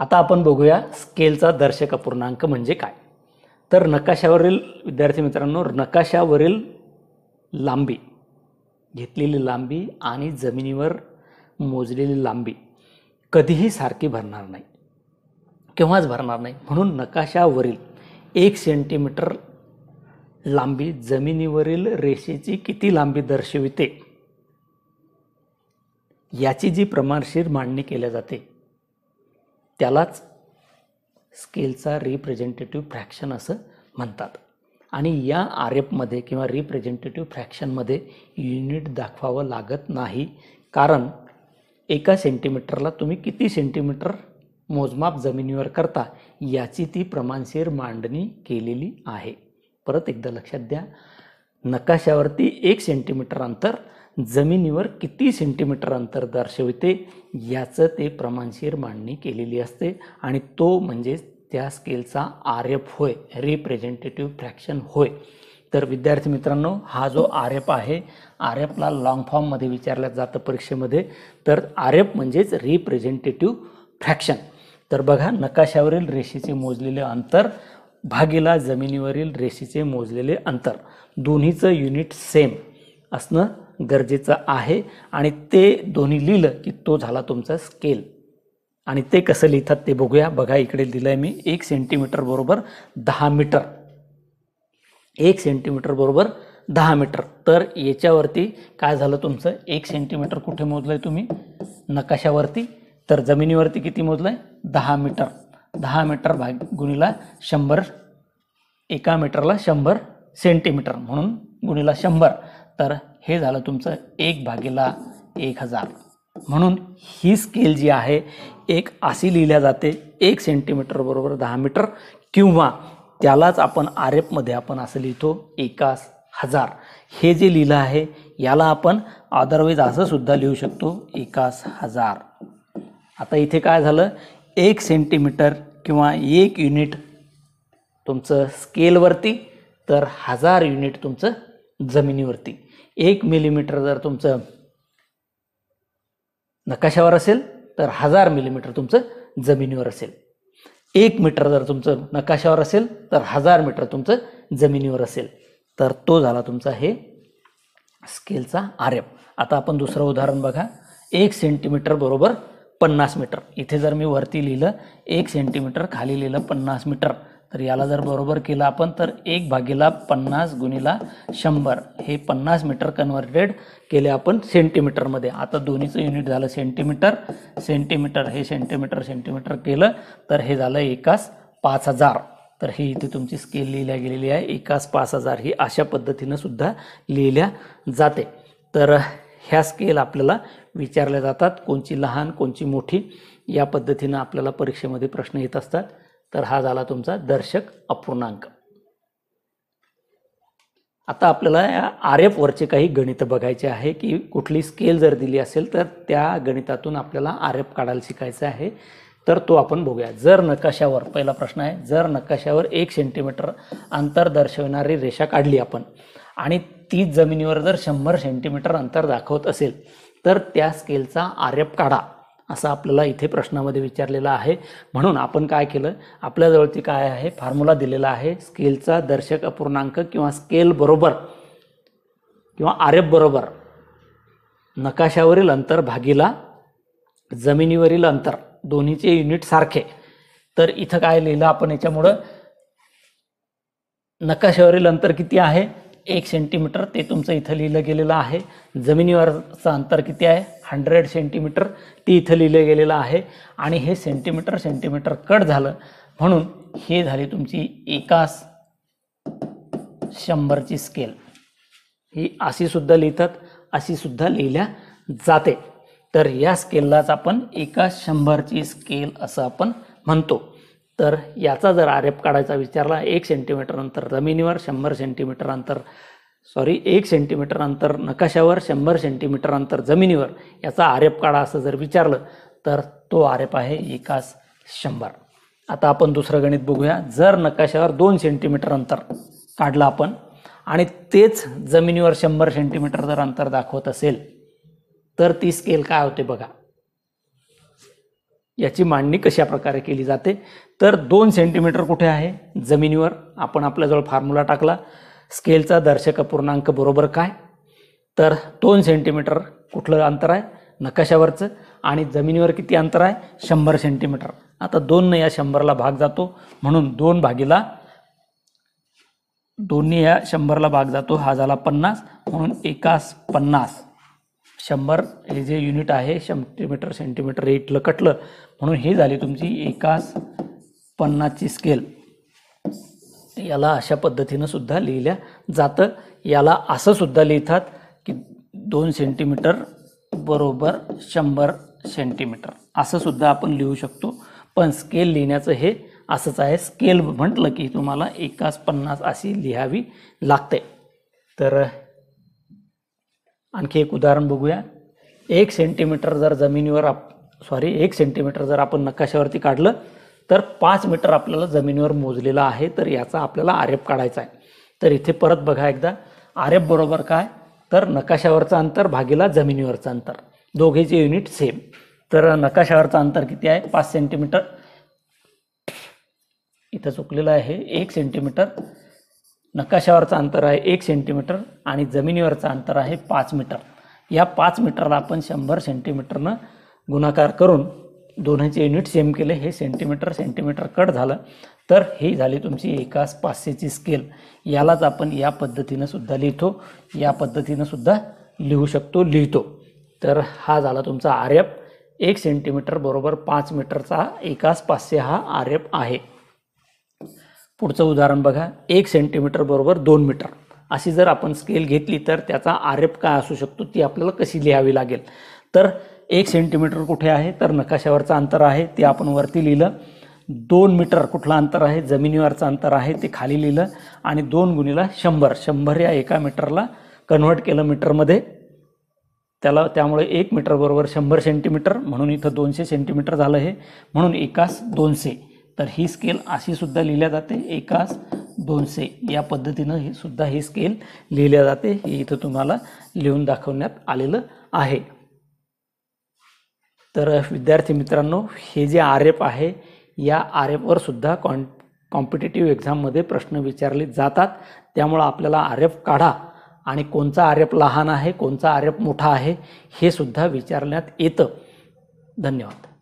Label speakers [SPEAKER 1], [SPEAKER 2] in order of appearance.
[SPEAKER 1] आता आपण बघूया स्केलचा दर्शक अपूर्णांक म्हणजे काय तर नकाशावरील विद्यार्थी मित्रांनो नकाशावरील लांबी घेतलेली लांबी आणि जमिनीवर मोजलेली लांबी कधीही सारखी भरणार नाही केव्हाच भरणार नाही म्हणून नकाशावरील एक सेंटीमीटर लांबी जमिनीवरील रेषेची किती लांबी दर्शविते याची जी प्रमाणशीर मांडणी केल्या जाते त्यालाच स्केलचा रिप्रेझेंटेटिव्ह फ्रॅक्शन असं म्हणतात आणि या आर एफमध्ये किंवा रिप्रेझेंटेटिव्ह फ्रॅक्शनमध्ये युनिट दाखवावं लागत नाही कारण एका सेंटीमीटरला तुम्ही किती सेंटीमीटर मोजमाप जमिनीवर करता याची ती प्रमाणशीर मांडणी केलेली आहे परत एकदा लक्षात द्या नकाशावरती एक सेंटीमीटर अंतर जमिनीवर किती सेंटीमीटर अंतर दर्शविते याचं ते प्रमाणशीर मांडणी केलेली असते आणि तो म्हणजेच त्या स्केलचा आर एफ होय रिप्रेझेंटेटिव्ह फ्रॅक्शन होय तर विद्यार्थी मित्रांनो हा जो आर एफ आहे आर एफला लाँग फॉर्ममध्ये विचारलं जातं परीक्षेमध्ये तर आर एफ म्हणजेच रिप्रेझेंटेटिव्ह फ्रॅक्शन तर बघा नकाशावरील रेषेचे मोजलेले अंतर भागीला जमिनीवरील रेषेचे मोजलेले अंतर दोन्हीचं युनिट सेम असणं गरजेचं आहे आणि ते दोन्ही लिहिलं की तो झाला तुमचा स्केल आणि ते कसं लिहितात ते बघूया बघा इकडे दिलं आहे मी एक सेंटीमीटर बरोबर दहा मीटर एक सेंटीमीटर बरोबर दहा मीटर तर याच्यावरती काय झालं तुमचं एक सेंटीमीटर कुठे मोजलं आहे तुम्ही नकाशावरती तर जमिनीवरती किती मोजलं आहे दहा मीटर दहा मीटर भाग गुणीला शंभर एका मीटरला शंभर सेंटीमीटर म्हणून गुणीला शंभर तर हे झालं तुमचं एक भागेला एक हजार म्हणून ही स्केल जी आहे एक अशी लिहिल्या जाते एक सेंटीमीटर बरोबर दहा मीटर किंवा त्यालाच आपण आर एफमध्ये आपण असं लिहितो एकास हजार हे जे लिहिलं आहे याला आपण अदरवाईज असं सुद्धा लिहू शकतो एकास हजार आता इथे काय झालं एक सेंटीमीटर किंवा एक युनिट तुमचं स्केलवरती तर हजार युनिट तुमचं जमिनीवरती एक मिलीमीटर जर तुमचं नकाशावर असेल तर हजार मिलीमीटर तुमचं जमिनीवर असेल एक मीटर जर तुमचं नकाशावर असेल तर हजार मीटर तुमचं जमिनीवर असेल तर तो झाला तुमचा हे स्केलचा आर्यप आता आपण दुसरं उदाहरण बघा एक सेंटीमीटर बरोबर पन्नास मीटर इथे जर मी वरती लिहिलं एक सेंटीमीटर खाली लिहिलं पन्नास मीटर तर याला जर बरोबर केलं आपण तर एक भागीला पन्नास गुणीला शंभर हे पन्नास मीटर कन्व्हर्टेड केले आपण सेंटीमीटरमध्ये आता दोन्हीचं युनिट झालं सेंटीमीटर सेंटीमीटर हे सेंटीमीटर सेंटीमीटर केलं तर हे झालं एकास पाच हजार तर ही इथे तुमची स्केल लिहिल्या गेलेली आहे एकास पाच हजार ही अशा पद्धतीनं सुद्धा लिहिल्या जाते तर ह्या स्केल आपल्याला विचारल्या जातात कोणची लहान कोणची मोठी या पद्धतीनं आपल्याला परीक्षेमध्ये प्रश्न येत असतात तर हा झाला तुमचा दर्शक अपूर्णांक आता आपल्याला या आर एफवरचे काही गणित बघायचे आहे की कुठली स्केल जर दिली असेल तर त्या गणितातून आपल्याला आर एफ काढायला शिकायचं आहे तर तो आपण बघूया जर नकाशावर पहिला प्रश्न आहे जर नकाशावर एक सेंटीमीटर अंतर दर्शवणारी रेषा काढली आपण आणि ती जमिनीवर जर शंभर सेंटीमीटर अंतर दाखवत असेल तर त्या स्केलचा आर एफ काढा असा आपल्याला इथे प्रश्नामध्ये विचारलेला आहे म्हणून आपण काय केलं आपल्याजवळती काय आहे फॉर्म्युला दिलेला आहे स्केलचा दर्शक अपूर्णांक किंवा स्केल बरोबर किंवा एफ बरोबर नकाशावरील अंतर भागीला जमिनीवरील अंतर दोन्हीचे युनिट सारखे तर इथं काय लिहिलं आपण याच्यामुळं नकाशावरील अंतर किती आहे एक सेंटीमीटर ते तुमचं इथं लिहिलं गेलेलं आहे जमिनीवरचं अंतर किती आहे हंड्रेड सेंटीमीटर ते इथं लिहिलं गेलेलं आहे आणि हे सेंटीमीटर सेंटीमीटर कट झालं म्हणून हे झाली तुमची एकास शंभरची स्केल ही अशीसुद्धा लिहितात अशीसुद्धा लिहिल्या जाते तर या स्केललाच आपण एका शंभरची स्केल असं आपण म्हणतो तर याचा जर आरेप काढायचा विचारला एक सेंटीमीटर अंतर जमिनीवर शंभर सेंटीमीटर अंतर सॉरी एक सेंटीमीटर अंतर नकाशावर शंभर सेंटीमीटर अंतर जमिनीवर याचा आरेप काढा असं जर विचारलं तर तो आरेप आहे एकास शंभर आता आपण दुसरं गणित बघूया जर नकाशावर दोन सेंटीमीटर अंतर काढलं आपण आणि तेच जमिनीवर शंभर सेंटीमीटर जर अंतर दाखवत असेल तर ती स्केल काय होते बघा याची मांडणी कशा प्रकारे केली जाते तर दोन सेंटीमीटर कुठे आहे जमिनीवर आपण आपल्याजवळ फॉर्म्युला टाकला स्केलचा दर्शक पूर्णांक बरोबर काय तर दोन सेंटीमीटर कुठलं अंतर आहे नकाशावरचं आणि जमिनीवर किती अंतर आहे शंभर सेंटीमीटर आता दोनने या शंभरला भाग जातो म्हणून दोन भागीला दोन्ही या शंभरला भाग जातो हा झाला पन्नास म्हणून एकास पन्नास शंभर हे जे युनिट आहे सेंटीमीटर सेंटीमीटर रेटलं कटलं म्हणून हे झाली तुमची एकाच पन्नासची स्केल याला अशा पद्धतीनं सुद्धा लिहिल्या जातं याला असं सुद्धा लिहितात की दोन सेंटीमीटर बरोबर शंभर सेंटीमीटर असं सुद्धा आपण लिहू शकतो पण स्केल लिहिण्याचं हे असंच आहे स्केल म्हटलं की तुम्हाला एकाच पन्नास अशी लिहावी लागते तर आणखी एक उदाहरण बघूया एक सेंटीमीटर जर जमिनीवर आप सॉरी एक सेंटीमीटर जर आपण नकाशावरती काढलं तर पाच मीटर आपल्याला जमिनीवर मोजलेलं आहे तर याचा आपल्याला आरेप काढायचा आहे तर इथे परत बघा एकदा आरेप बरोबर काय तर नकाशावरचं अंतर भागीला जमिनीवरचं अंतर दोघेचे युनिट सेम तर नकाशावरचं अंतर किती आहे पाच सेंटीमीटर इथं चुकलेलं आहे एक सेंटीमीटर नकाशावरचं अंतर आहे एक सेंटीमीटर आणि जमिनीवरचं अंतर आहे पाच मीटर या पाच मीटरला आपण शंभर सेंटीमीटरनं गुणाकार करून दोन्हीचे युनिट सेम केले हे सेंटीमीटर सेंटीमीटर कट झालं तर हे झाली तुमची एकाच पाचशेची स्केल यालाच आपण या पद्धतीनं सुद्धा लिहितो या पद्धतीनं सुद्धा लिहू शकतो लिहितो तर हा झाला तुमचा आर्यप एक सेंटीमीटर बरोबर पाच मीटरचा एकाच पाचशे हा आर्यप आहे पुढचं उदाहरण बघा एक सेंटीमीटर बरोबर दोन मीटर अशी जर आपण स्केल घेतली तर त्याचा आरेप काय असू शकतो ती आपल्याला कशी लिहावी लागेल तर एक सेंटीमीटर कुठे आहे तर नकाशावरचं अंतर आहे ते आपण वरती लिहिलं दोन मीटर कुठलं अंतर आहे जमिनीवरचं अंतर आहे ते खाली लिहिलं आणि दोन गुणीला शंभर शंभर या एका मीटरला कन्व्हर्ट केलं मीटरमध्ये त्याला त्यामुळे एक बरोबर शंभर सेंटीमीटर म्हणून इथं दोनशे सेंटीमीटर झालं हे म्हणून एकास दोनशे तर ही स्केल अशी सुद्धा लिहिल्या जाते एकाच दोनशे या पद्धतीनं हे सुद्धा ही स्केल लिहिल्या जाते हे इथं तुम्हाला लिहून दाखवण्यात आलेलं आहे तर विद्यार्थी मित्रांनो हे जे आर एफ आहे या आर एफवर सुद्धा कॉन कॉम्पिटेटिव्ह एक्झाममध्ये प्रश्न विचारले जातात त्यामुळं आपल्याला आर एफ काढा आणि कोणचा आर एफ लहान आहे कोणचा आर एफ मोठा आहे हे सुद्धा विचारण्यात येतं धन्यवाद